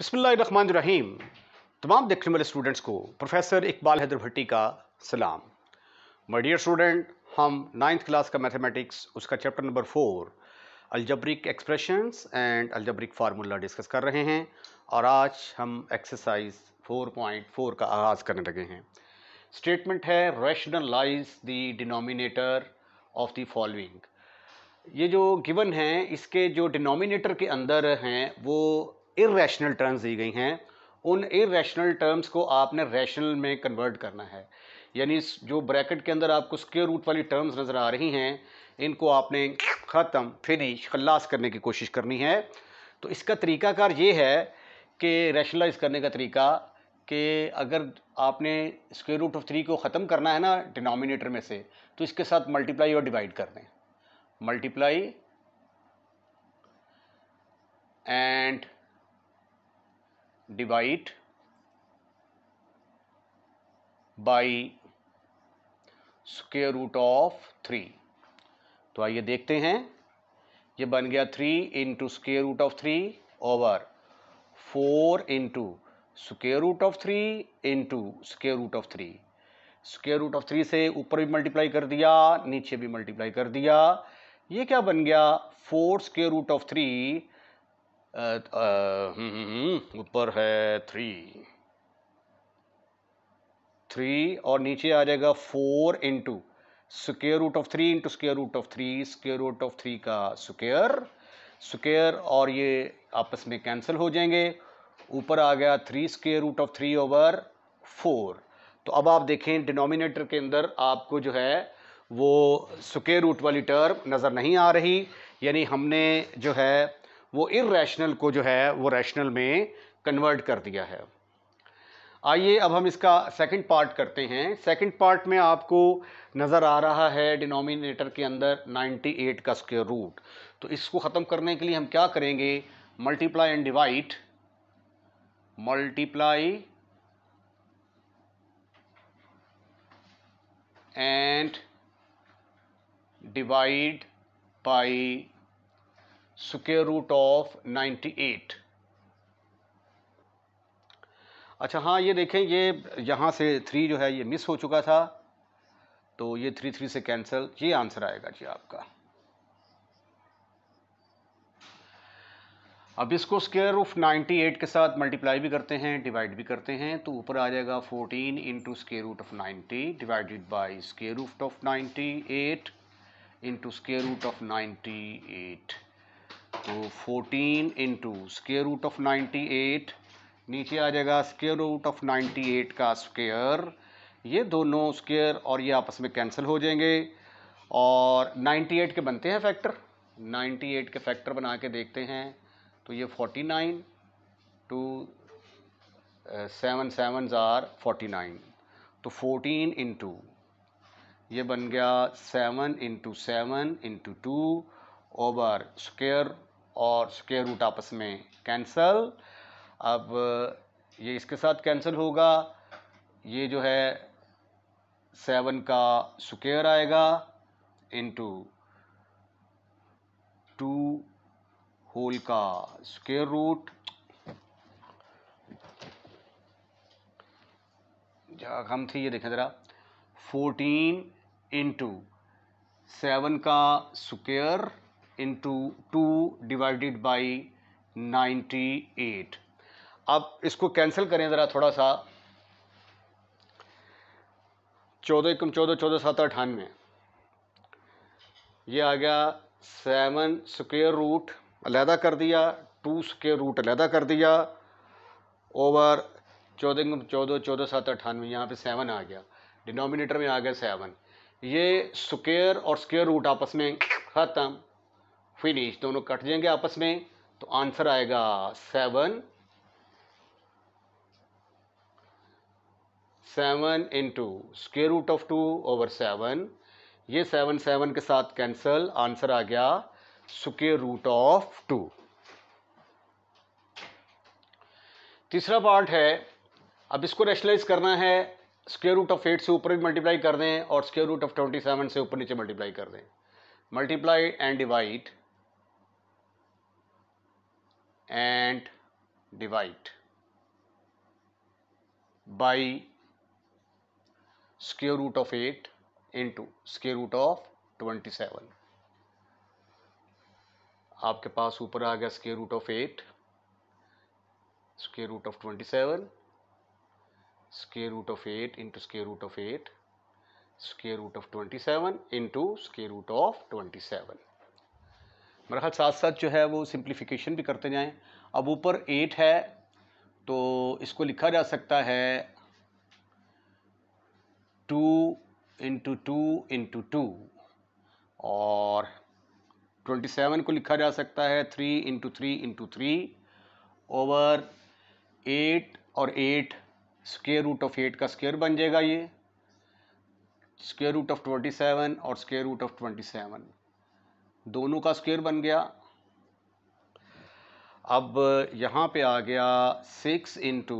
बसमीम तमाम देखने वाले स्टूडेंट्स को प्रोफेसर इकबाल हैदर भट्टी का सलाम माय डियर स्टूडेंट हम नाइन्थ क्लास का मैथमेटिक्स उसका chapter number four algebraic expressions and algebraic formula discuss कर रहे हैं और आज हम एक्सरसाइज 4.4 का आगाज़ करने लगे हैं स्टेटमेंट है rationalise the denominator of the following ये जो गिवन है इसके जो डिनोमिनेटर के अंदर हैं वो इेशनल टर्म्स दी गई हैं उन इेशनल टर्म्स को आपने रैशनल में कन्वर्ट करना है यानी जो ब्रैकेट के अंदर आपको स्क्यर रूट वाली टर्म्स नज़र आ रही हैं इनको आपने ख़त्म फिनिश खल्लास करने की कोशिश करनी है तो इसका तरीकाकार ये है कि रैशनलाइज करने का तरीका कि अगर आपने स्क्वेयर रूट ऑफ थ्री को ख़त्म करना है ना डिनोमिनेटर में से तो इसके साथ मल्टीप्लाई और डिवाइड कर दें multiply and divide by square root of three तो आइए देखते हैं ये बन गया three into square root of three over four into square root of three into square root of three square root of three से ऊपर भी मल्टीप्लाई कर दिया नीचे भी मल्टीप्लाई कर दिया ये क्या बन गया four square root of three hmm, hmm, hmm, ऊपर है थ्री थ्री और नीचे आ जाएगा four into square root of three into square root of three square root of three का स्केयर स्केयर और ये आपस में कैंसिल हो जाएंगे ऊपर आ गया three square root of three over four तो अब आप देखें डिनोमिनेटर के अंदर आपको जो है वो स्केयर रूट वाली टर्म नज़र नहीं आ रही यानी हमने जो है वो इरेशनल को जो है वो रैशनल में कन्वर्ट कर दिया है आइए अब हम इसका सेकंड पार्ट करते हैं सेकंड पार्ट में आपको नज़र आ रहा है डिनोमिनेटर के अंदर 98 का स्क्वेयर रूट तो इसको ख़त्म करने के लिए हम क्या करेंगे multiply and divide multiply and divide by square root of 98 अच्छा हाँ ये देखें ये यहाँ से थ्री जो है ये मिस हो चुका था तो ये थ्री थ्री से कैंसिल ये आंसर आएगा जी आपका अब इसको स्केयर ऑफ 98 के साथ मल्टीप्लाई भी करते हैं डिवाइड भी करते हैं तो ऊपर आ जाएगा 14 into square root of 90 divided by square root of 98 into square root of 98 तो 14 इंटू स्केयर रूट ऑफ 98 नीचे आ जाएगा स्केयर रूट ऑफ 98 का स्केयर ये दोनों स्केयर और ये आपस में कैंसिल हो जाएंगे और 98 के बनते हैं फैक्टर 98 के फैक्टर बना के देखते हैं तो ये 49 टू सेवन सेवन ज़ार फोर्टी नाइन तो फोर्टीन इंटू ये बन गया seven into seven into two over square और स्क्वेयर रूट आपस में कैंसल अब ये इसके साथ कैंसिल होगा ये जो है सेवन का स्क्वेयर आएगा इनटू टू होल का स्क्वेयर रूट जहाँ कम थी ये देखें ज़रा फोर्टीन इंटू सेवन का square into two divided by ninety eight अब इसको कैंसिल करें ज़रा थोड़ा सा चौदह एकम चौदह चौदह सात अठानवे ये आ गया सेवन स्क्वेयर रूट अलहदा कर दिया टू स्क्वेयर रूट अलहदा कर दिया ओवर चौदह एकम चौदह चौदह सात अठानवे यहाँ पे सेवन आ गया डिनोमिनेटर में आ गया सेवन ये स्क्वेयर और स्क्वेयर रूट आपस में ख़त्म फिनिश दोनों कट जाएंगे आपस में तो आंसर आएगा seven seven into square root of two over seven ये सेवन सेवन के साथ कैंसल आंसर आ गया स्केयर रूट ऑफ टू तीसरा पार्ट है अब इसको रेशनलाइज करना है स्केयर रूट ऑफ एट से ऊपर भी मल्टीप्लाई कर दें और square root of twenty seven से ऊपर नीचे मल्टीप्लाई कर दें multiply and divide and divide by square root of 8 into square root of 27 आपके पास ऊपर आ गया square root of eight square root of twenty seven square root of eight into square root of eight square root of twenty seven into square root of twenty seven मेरा ख्याल साथ साथ जो है वो सिंप्लीफिकेशन भी करते जाएं अब ऊपर एट है तो इसको लिखा जा सकता है two into two into two और ट्वेंटी सेवन को लिखा जा सकता है three into three into three over eight और eight square root of eight का स्केयर बन जाएगा ये square root of twenty seven और square root of twenty seven दोनों का स्क्वेयर बन गया अब यहाँ पे आ गया सिक्स इंटू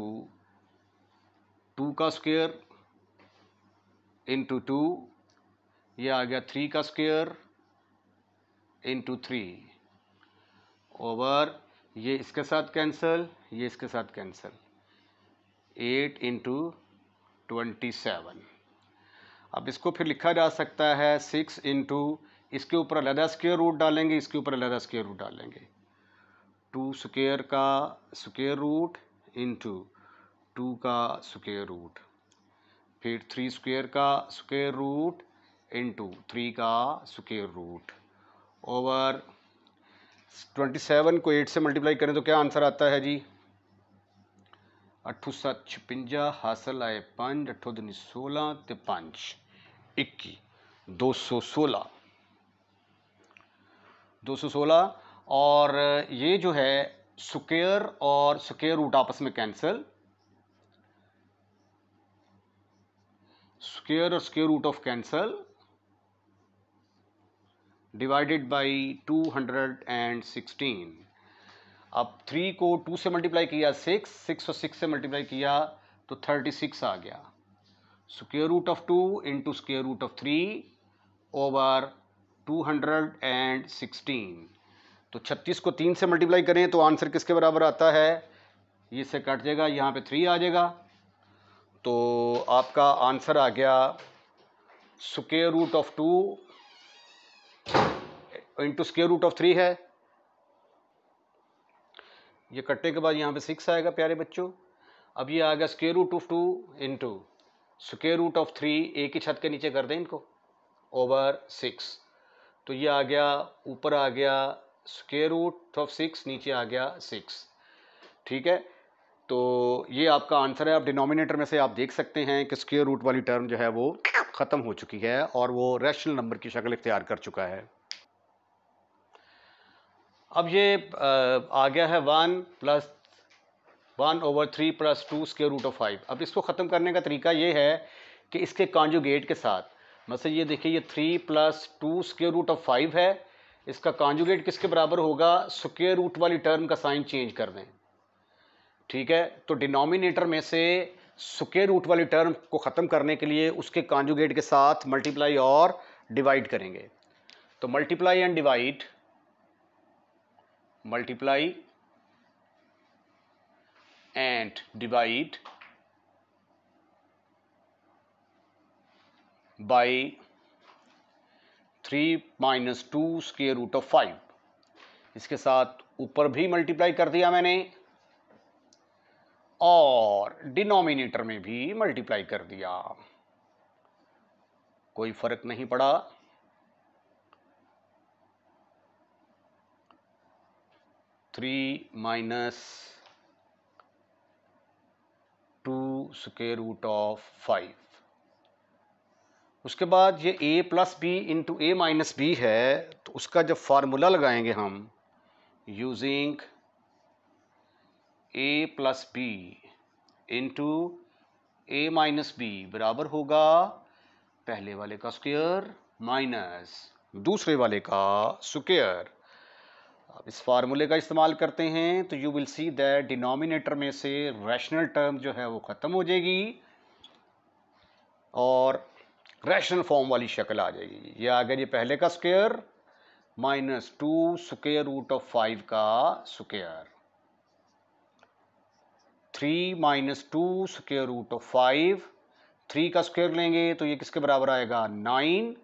टू का स्क्वेयर इंटू टू ये आ गया थ्री का स्क्वेयर इंटू थ्री ओवर ये इसके साथ कैंसिल ये इसके साथ cancel eight into twenty seven अब इसको फिर लिखा जा सकता है सिक्स इंटू इसके ऊपर अलहदा स्केयर रूट डालेंगे इसके ऊपर अलहदा स्केयर रूट डालेंगे टू स्केयर का स्केयर रूट इंटू टू का स्केयर रूट फिर थ्री स्क्वेयर का स्क्वेयर रूट इंटू थ्री का square root over twenty seven को एट से मल्टीप्लाई करें तो क्या आंसर आता है जी अठू सत छपंजा हासिल आए पाँच अठो दिन सोलह तो पाँच इक्की दो सौ सोलह 216 और ये जो है स्क्वेयर और स्क्वेयर रूट आपस में कैंसिल स्क्वेयर और square root of cancel divided by 216 अब थ्री को टू से मल्टीप्लाई किया सिक्स सिक्स और सिक्स से मल्टीप्लाई किया तो थर्टी सिक्स आ गया square root of two into square root of three over two hundred and sixteen तो छत्तीस को तीन से मल्टीप्लाई करें तो आंसर किसके बराबर आता है ये से कट जाएगा यहाँ पे थ्री आ जाएगा तो आपका आंसर आ गया square root of two into square root of three है ये कटने के बाद यहाँ पे सिक्स आएगा प्यारे बच्चों अब ये आ गया square root of two into square root of three एक ही छत के नीचे कर दें इनको ओवर सिक्स तो ये आ गया ऊपर आ गया स्केयर रूट ऑफ सिक्स नीचे आ गया सिक्स ठीक है तो ये आपका आंसर है आप डिनोमिनेटर में से आप देख सकते हैं कि स्केयर रूट वाली टर्म जो है वो ख़त्म हो चुकी है और वो रैशनल नंबर की शक्ल इख्तियार कर चुका है अब ये आ गया है one plus one over three plus two square root of five अब इसको ख़त्म करने का तरीका ये है कि इसके कॉन्जुगेट के साथ मतलब ये देखिए ये three plus two square root of five है इसका कॉन्जुगेट किसके बराबर होगा स्केयर रूट वाली टर्म का साइन चेंज कर दें ठीक है तो डिनोमिनेटर में से स्केयर रूट वाली टर्म को ख़त्म करने के लिए उसके कॉन्जुगेट के साथ मल्टीप्लाई और डिवाइड करेंगे तो multiply and divide multiply and divide by 3 minus two square root of five इसके साथ ऊपर भी मल्टीप्लाई कर दिया मैंने और डिनोमिनेटर में भी मल्टीप्लाई कर दिया कोई फर्क नहीं पड़ा three minus two square root of five उसके बाद ये A plus B into A minus B है तो उसका जब फार्मूला लगाएंगे हम यूजिंग ए प्लस बी इंटू ए माइनस बी बराबर होगा पहले वाले का स्क्वेयर माइनस दूसरे वाले का स्क्वेयर अब इस फार्मूले का इस्तेमाल करते हैं तो you will see that denominator में से रैशनल टर्म जो है वो ख़त्म हो जाएगी और रैशनल फॉर्म वाली शक्ल आ जाएगी ये आ गया जी पहले का square minus two square root of five का square three minus two square root of five three का स्क्वेयर लेंगे तो ये किसके बराबर आएगा नाइन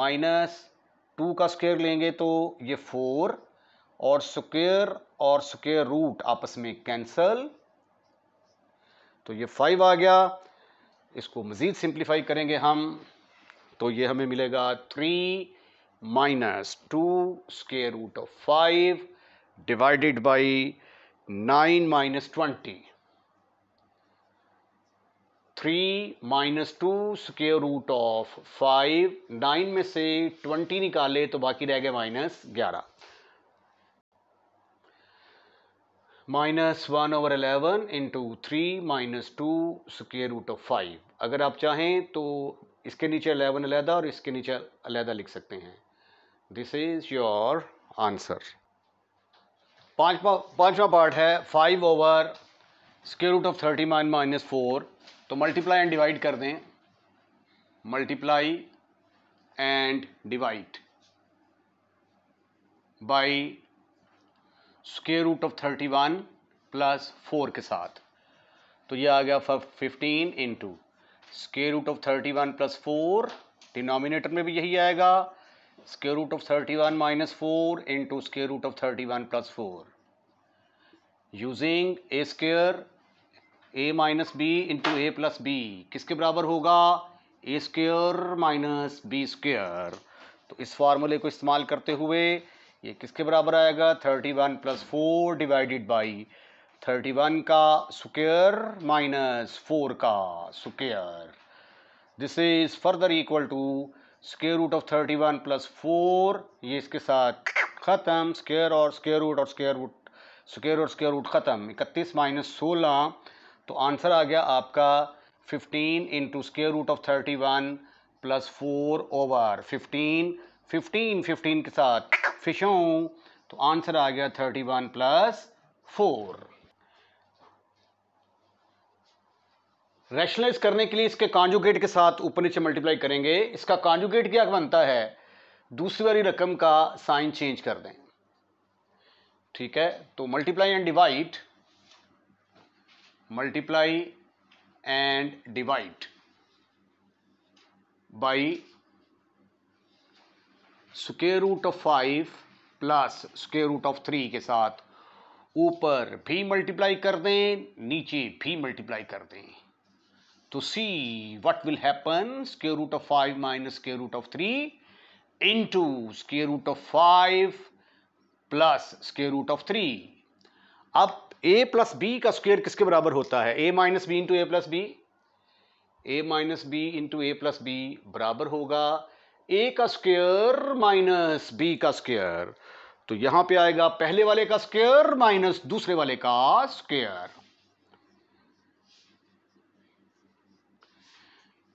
माइनस टू का स्क्वेयर लेंगे तो ये फोर और स्क्वेयर और स्क्वेयर रूट आपस में कैंसल तो ये फाइव आ गया इसको मज़ीद सिंप्लीफाई करेंगे हम तो ये हमें मिलेगा three minus two square root of five divided by nine minus twenty three minus two square root of five nine में से ट्वेंटी निकाले तो बाकी रह गए माइनस ग्यारह minus one over eleven into three minus two square root of five अगर आप चाहें तो इसके नीचे अलेवन अलहदा और इसके नीचे अलहदा लिख सकते हैं दिस इज़ योर आंसर पाँचवा पाँचवा पार्ट है five over square root of thirty nine minus four तो मल्टीप्लाई एंड डिवाइड कर दें multiply and divide by square root of thirty one plus four के साथ तो ये आ गया fifteen into square root of thirty one plus four denominator में भी यही आएगा square root of thirty one minus four into square root of thirty one plus four using A square A minus B into A plus B किसके बराबर होगा A square minus B square तो इस फार्मूले को इस्तेमाल करते हुए ये किसके बराबर आएगा thirty one plus four divided by thirty one का स्क्र माइनस फोर का square this is further equal to square root of thirty one plus four ये इसके साथ ख़त्म स्केयर और स्केयर रूट और स्केयर रूट स्केयर और स्केयर रूट ख़त्म इकतीस माइनस सोलह तो आंसर आ गया आपका fifteen into square root of thirty one plus four over fifteen fifteen fifteen के साथ फिशों तो आंसर आ गया thirty one plus four rationalize करने के लिए इसके कांजुगेट के साथ ऊपर नीचे मल्टीप्लाई करेंगे इसका कांजुगेट क्या बनता है दूसरी वाली रकम का साइन चेंज कर दें ठीक है तो multiply and divide multiply and divide by square root of five plus square root of three के साथ ऊपर भी मल्टीप्लाई कर दें नीचे भी मल्टीप्लाई कर दें तो see what will happen square root of five minus square root of three into square root of five plus square root of three अब ए प्लस बी का स्क्वेयर किसके बराबर होता है ए minus B into A plus B A minus B into A plus B बराबर होगा A का square minus B का स्क्वेयर तो यहां पे आएगा पहले वाले का स्क्वेयर माइनस दूसरे वाले का स्क्वेयर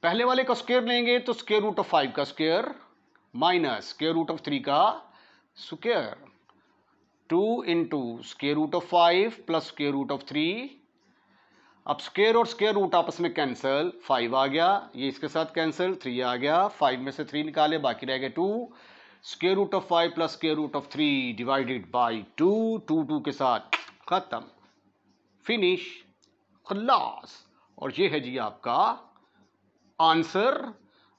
पहले वाले का स्क्वेयर लेंगे तो स्क्वेयर रूट ऑफ फाइव का square minus square root of three का square two into square root of five plus square root of three अब स्केयर और स्केयर रूट आपस में कैंसिल फाइव आ गया ये इसके साथ कैंसिल थ्री आ गया फाइव में से थ्री निकाले बाकी रह गए two square root of five plus square root of three divided by two two two के साथ ख़त्म फिनिश खलास और ये है जी आपका आंसर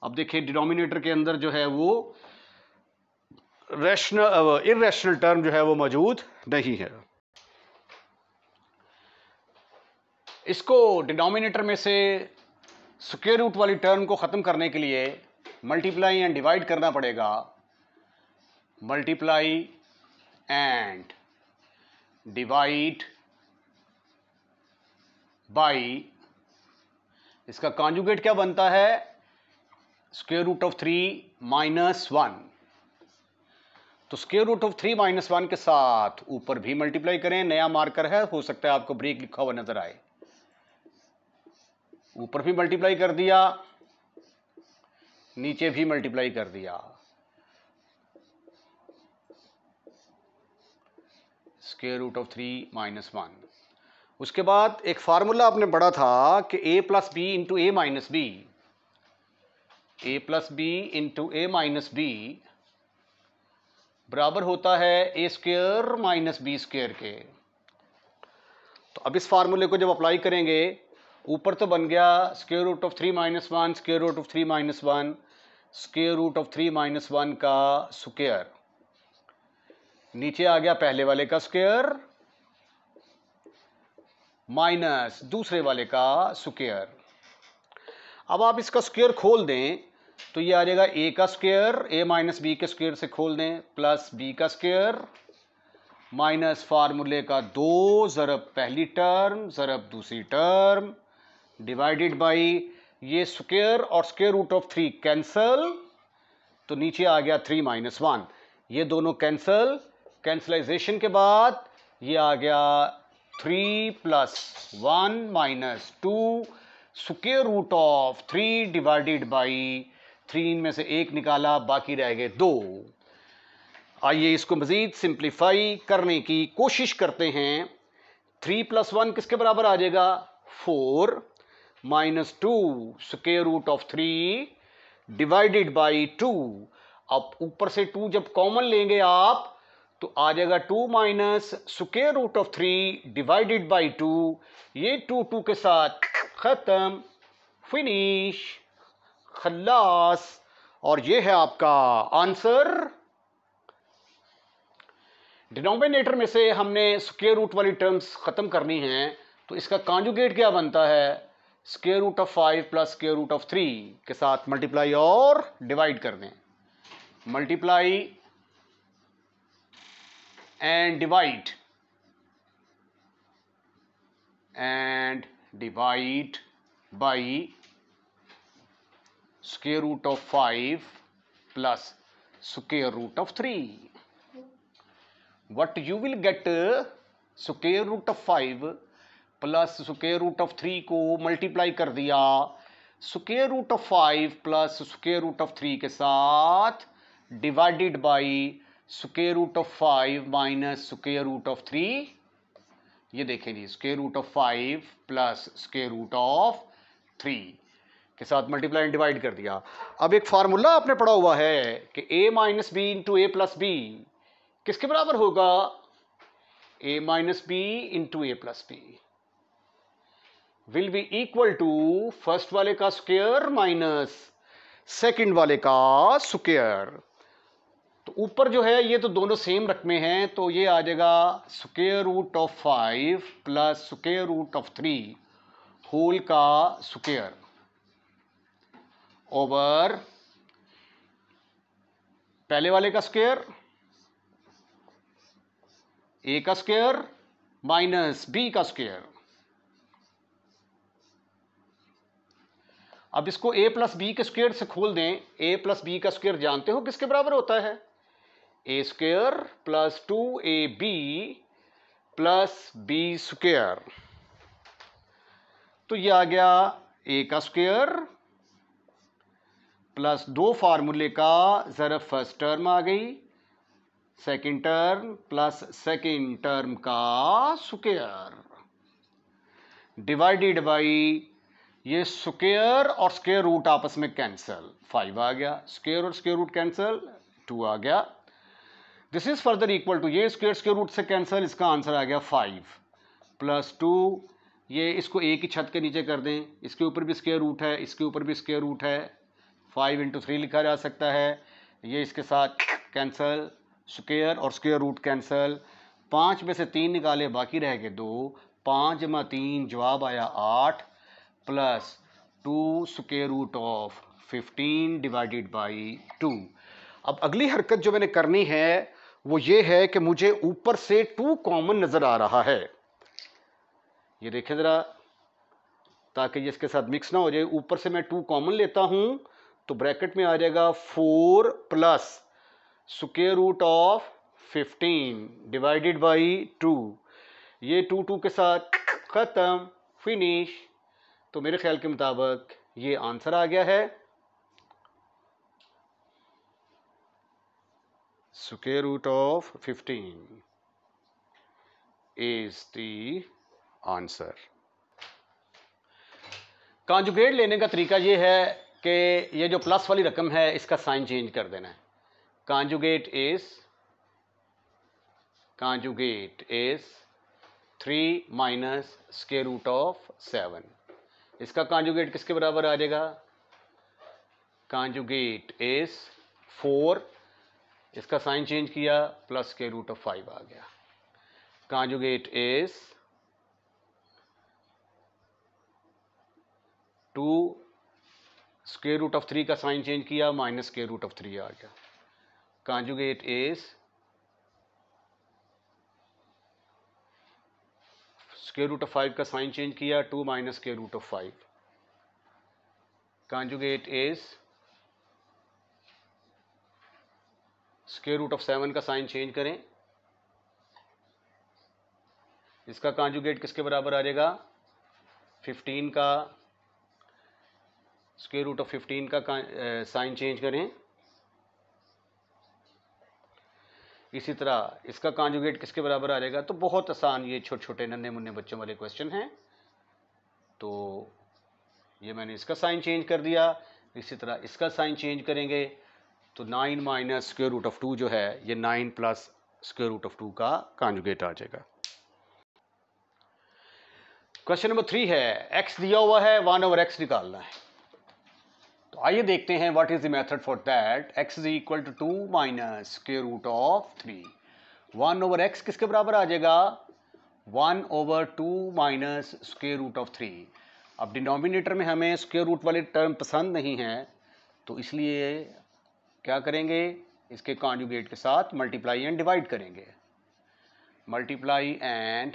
अब देखिए डिनोमिनेटर के अंदर जो है वो रैशनल इरेशनल टर्म जो है वो मौजूद नहीं है इसको डिनोमिनेटर में से स्क्वेयर रूट वाली टर्म को ख़त्म करने के लिए मल्टीप्लाई एंड डिवाइड करना पड़ेगा मल्टीप्लाई एंड डिवाइड बाई इसका कॉन्जुगेट क्या बनता है square root of three minus one तो square root of three minus one के साथ ऊपर भी मल्टीप्लाई करें नया मार्कर है हो सकता है आपको ब्रेक लिखा हुआ नजर आए ऊपर भी मल्टीप्लाई कर दिया नीचे भी मल्टीप्लाई कर दिया square root of three minus one उसके बाद एक फार्मूला आपने पढ़ा था कि a plus B into A minus B A plus B into A minus B बराबर होता है A square minus B square के तो अब इस फार्मूले को जब अप्लाई करेंगे ऊपर तो बन गया square root of three minus one square root of three minus one square root of three minus one का स्क्वेयर नीचे आ गया पहले वाले का स्क्वेयर माइनस दूसरे वाले का स्क्वेयर अब आप इसका स्क्वेयर खोल दें तो ये आ जाएगा ए का स्क्वेयर ए माइनस बी के स्क्वेयर से खोल दें प्लस बी का स्क्वेयर माइनस फार्मूले का दो ज़रब पहली टर्म ज़रब दूसरी टर्म डिवाइडेड बाई ये स्क्वेयर और square root of three cancel तो नीचे आ गया थ्री माइनस वन ये दोनों कैंसल कैंसलाइजेशन के बाद ये आ गया three plus one minus two square root of three divided by three इनमें से एक निकाला बाकी रह गए दो आइए इसको मज़ीद सिंप्लीफाई करने की कोशिश करते हैं थ्री प्लस वन किसके बराबर आ जाएगा four minus two square root of three divided by two अब ऊपर से टू जब कॉमन लेंगे आप तो आ जाएगा two minus square root of three divided by two ये टू टू के साथ ख़त्म फिनिश खल्लास और ये है आपका आंसर डिनोमिनेटर में से हमने स्केयर रूट वाली टर्म्स ख़त्म करनी है तो इसका कांजुगेट क्या बनता है square root of five plus square root of three के साथ मल्टीप्लाई और डिवाइड कर दें multiply and divide and divide by square root of five plus square root of three what you will get square root of five plus square root of three को multiply कर दिया square root of five plus square root of three के साथ divided by square root of five minus square root of three ये देखें जी square root of five plus square root of three के साथ मल्टीप्लाई एंड डिवाइड कर दिया अब एक फार्मूला आपने पढ़ा हुआ है कि A minus B into A plus B किसके बराबर होगा A minus B into A plus B will be equal to first वाले का स्क्वेयर माइनस सेकंड वाले का स्क्वेयर तो ऊपर जो है ये तो दोनों सेम रख में हैं तो ये आ जाएगा square root of five plus square root of three whole का स्क्वेयर ओवर पहले वाले का स्क्वेयर ए का स्क्वेयर माइनस बी का स्क्वेयर अब इसको ए प्लस बी के स्क्वेयर से खोल दें ए प्लस बी का स्क्वेयर जानते हो किसके बराबर होता है A square plus two A B plus B square तो ये आ गया ए का स्क्वेयर प्लस दो फार्मूले का ज़रा फर्स्ट टर्म आ गई second term plus second term का स्क्वेयर डिवाइडेड बाई ये स्केयर और स्केयर रूट आपस में कैंसल फाइव आ गया स्केयर और स्केयर रूट कैंसल टू आ गया this is further equal to ये स्क्वेयर स्केयर रूट से कैंसल इसका आंसर आ गया फाइव प्लस टू ये इसको ए की छत के नीचे कर दें इसके ऊपर भी स्केयर रूट है इसके ऊपर भी स्केयर रूट है फाइव इंटू थ्री लिखा जा सकता है ये इसके साथ कैंसल स्केयर और स्केयर रूट कैंसल पाँच में से तीन निकाले बाकी रह गए दो पाँच जमा तीन जवाब आया आठ plus two square root of fifteen divided by two अब अगली हरकत जो मैंने करनी है वो ये है कि मुझे ऊपर से टू कॉमन नज़र आ रहा है ये देखें ज़रा ताकि ये इसके साथ मिक्स ना हो जाए ऊपर से मैं टू कॉमन लेता हूँ तो ब्रैकेट में आ जाएगा four plus square root of fifteen divided by two ये टू टू के साथ ख़त्म फिनिश तो मेरे ख्याल के मुताबिक ये आंसर आ गया है square root of 15 is the answer conjugate लेने का तरीका ये है कि ये जो प्लस वाली रकम है इसका साइन चेंज कर देना है conjugate is conjugate is three minus square root of seven इसका कांजुगेट किसके बराबर आ जाएगा कांजुगेट एस फोर इसका साइन चेंज किया प्लस के रूट ऑफ फाइव आ गया conjugate is two square root of three का साइन चेंज किया माइनस के रूट ऑफ थ्री आ गया conjugate is square root of five का साइन चेंज किया two minus square root of five conjugate is square root of seven का sign change करें इसका कॉन्जुगेट किसके बराबर आ जाएगा फिफ्टीन का स्केयर रूट ऑफ फिफ्टीन का uh, साइन चेंज करें इसी तरह इसका कॉन्जुगेट किसके बराबर आ जाएगा तो बहुत आसान ये छोटे छोटे नन्हे मुन्ने बच्चों वाले क्वेश्चन हैं तो ये मैंने इसका साइन चेंज कर दिया इसी तरह इसका साइन चेंज करेंगे तो nine minus square root of two जो है ये nine plus square root of two का कॉन्जुगेट आ जाएगा क्वेश्चन नंबर थ्री है एक्स दिया हुआ है वन ओवर एक्स निकालना है तो आइए देखते हैं what is the method for that x is equal to two minus के root of three one over x किसके बराबर आ जाएगा one over two minus square root of three अब डिनोमिनेटर में हमें स्क्र रूट वाले टर्म पसंद नहीं है तो इसलिए क्या करेंगे इसके कॉन्जुगेट के साथ मल्टीप्लाई एंड डिवाइड करेंगे multiply and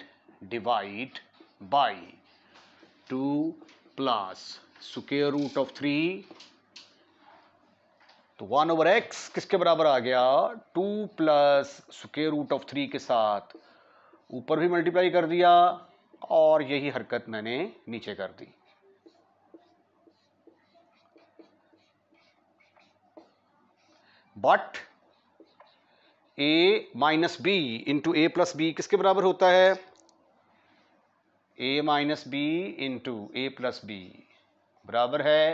divide by two plus square root of three तो वन ओवर एक्स किसके बराबर आ गया two plus square root of three के साथ ऊपर भी मल्टीप्लाई कर दिया और यही हरकत मैंने नीचे कर दी but a minus B into A plus B किसके बराबर होता है ए माइनस बी इंटू ए प्लस बी बराबर है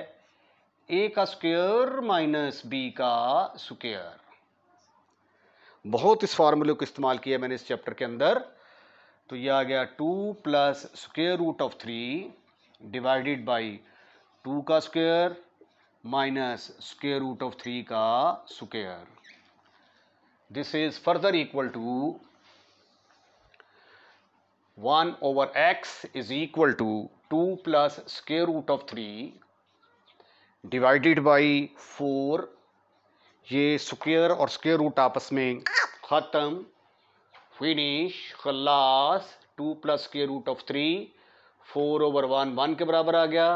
ए का स्क्वेयर माइनस बी का स्क्वेयर बहुत इस फार्मूले को इस्तेमाल किया मैंने इस चैप्टर के अंदर तो ये आ गया two plus square root of three divided by two का square minus square root of three का square this is further equal to one over x is equal to two plus square root of three divided by four ये square और square root आपस में ख़त्म finish खलास two plus square root of three four over one one के बराबर आ गया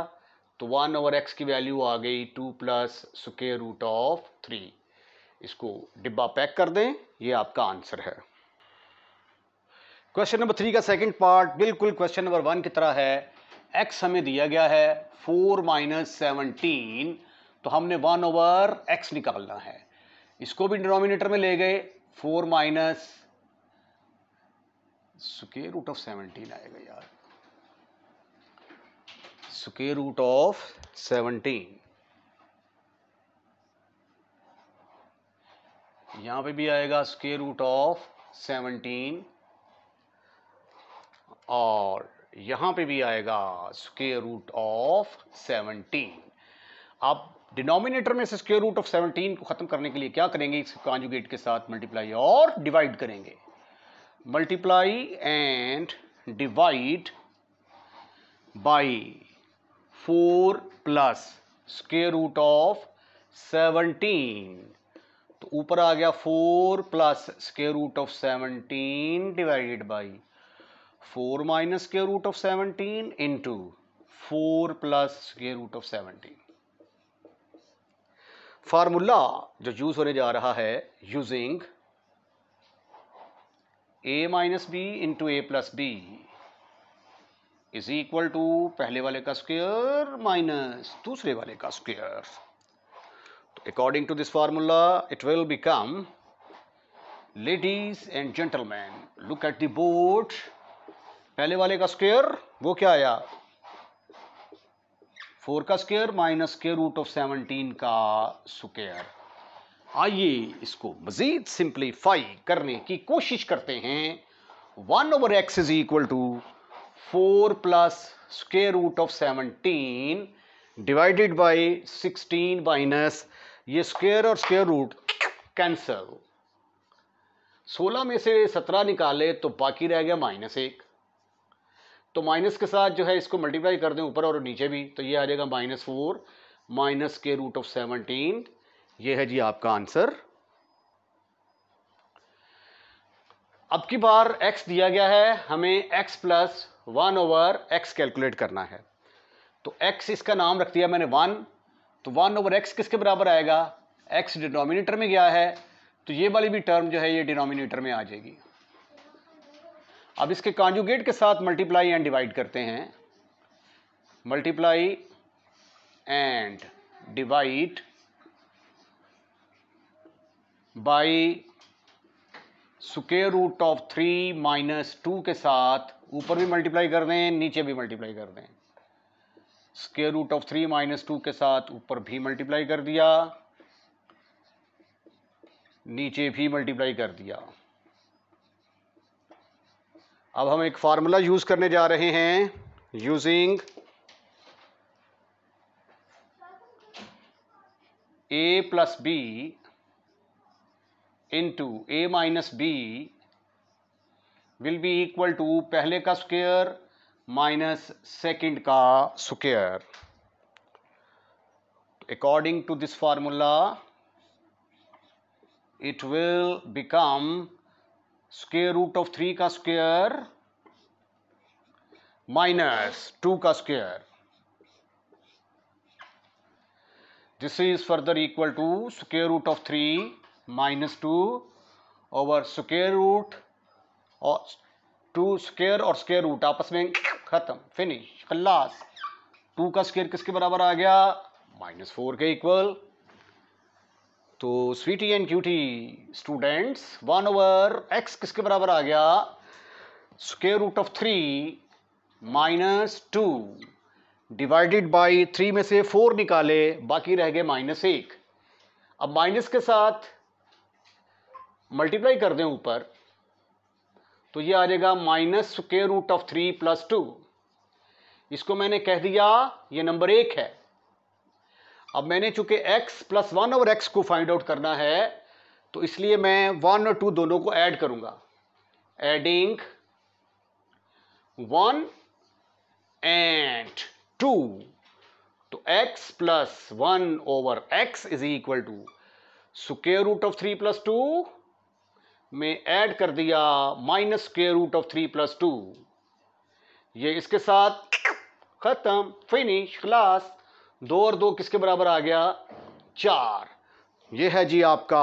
तो वन ओवर एक्स की वैल्यू आ गई two plus square root of three इसको डिब्बा पैक कर दें ये आपका आंसर है क्वेश्चन नंबर थ्री का सेकंड पार्ट बिल्कुल क्वेश्चन नंबर वन की तरह है एक्स हमें दिया गया है फोर माइनस सेवनटीन तो हमने वन ओवर एक्स निकालना है इसको भी डिनोमिनेटर में ले गए four minus square root of seventeen आएगा यार स्केयर रूट ऑफ सेवनटीन यहां पे भी आएगा स्केयर रूट ऑफ सेवनटीन और यहां पे भी आएगा स्केयर रूट ऑफ 17 अब डिनोमिनेटर में से स्केयर रूट ऑफ 17 को खत्म करने के लिए क्या करेंगे इस कॉन्जुगेट के साथ मल्टीप्लाई और डिवाइड करेंगे multiply and divide by four plus square root of seventeen तो ऊपर आ गया four plus square root of seventeen divided by four minus के root of seventeen into four plus के रूट ऑफ सेवनटीन फार्मूला जो use होने जा रहा है using a minus B into A plus b is equal to पहले वाले का स्क्वेयर माइनस दूसरे वाले का स्क्वेयर तो according to this formula it will become ladies and gentleman look at the board पहले वाले का स्क्वेयर वो क्या आया फोर का स्क्वेयर माइनस के रूट ऑफ सेवनटीन का स्क्वेयर आइए इसको मजीद सिंप्लीफाई करने की कोशिश करते हैं one over x is equal to four plus square root of seventeen divided by sixteen minus ये स्क्वेयर और स्क्वेयर रूट कैंसल सोलह में से सत्रह निकाले तो बाकी रह गया माइनस एक तो माइनस के साथ जो है इसको मल्टीप्लाई कर दें ऊपर और नीचे भी तो ये आ जाएगा माइनस फोर माइनस के रूट ऑफ सेवनटीन ये है जी आपका आंसर अब की बार x दिया गया है हमें x plus one over x calculate करना है तो x इसका नाम रख दिया मैंने वन तो वन ओवर एक्स किसके बराबर आएगा x डिनोमिनेटर में गया है तो ये वाली भी टर्म जो है ये डिनोमिनेटर में आ जाएगी अब इसके कॉन्जुगेट के साथ मल्टीप्लाई एंड डिवाइड करते हैं multiply and divide by square root of three minus two के साथ ऊपर भी मल्टीप्लाई कर दें नीचे भी मल्टीप्लाई कर दें square root of three minus two के साथ ऊपर भी मल्टीप्लाई कर दिया नीचे भी मल्टीप्लाई कर दिया अब हम एक फार्मूला यूज़ करने जा रहे हैं using A plus B into A minus b will be equal to पहले का स्क्वेयर माइनस सेकंड का square according to this formula it will become square root of three का स्क्वेयर माइनस टू का square this is further equal to square root of three minus two over square root और two square और square root आपस में ख़त्म finish खल्लास two का square किसके बराबर आ गया माइनस फोर के इक्वल तो sweetie and cutie students one over x किसके बराबर आ गया square root of three minus two divided by three में से फोर निकाले बाकी रह गए माइनस एक अब माइनस के साथ मल्टीप्लाई कर दें ऊपर तो ये आ जाएगा minus square root of three plus two इसको मैंने कह दिया ये नंबर एक है अब मैंने चूंकि x प्लस वन और x को फाइंड आउट करना है तो इसलिए मैं वन और टू दोनों को ऐड करूंगा एडिंग वन एंड टू तो x plus one over x is equal to square root of three plus two में ऐड कर दिया minus square root of three plus two ये इसके साथ खत्म फिनिश क्लास दो और दो किसके बराबर आ गया चार ये है जी आपका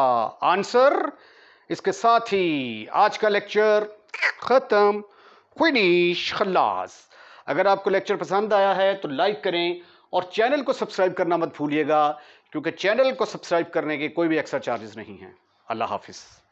आंसर इसके साथ ही आज का लेक्चर ख़त्म फिनिश खल्लास अगर आपको लेक्चर पसंद आया है तो लाइक करें और चैनल को सब्सक्राइब करना मत भूलिएगा क्योंकि चैनल को सब्सक्राइब करने के कोई भी एक्स्ट्रा चार्जेस नहीं हैं अल्लाह हाफिज़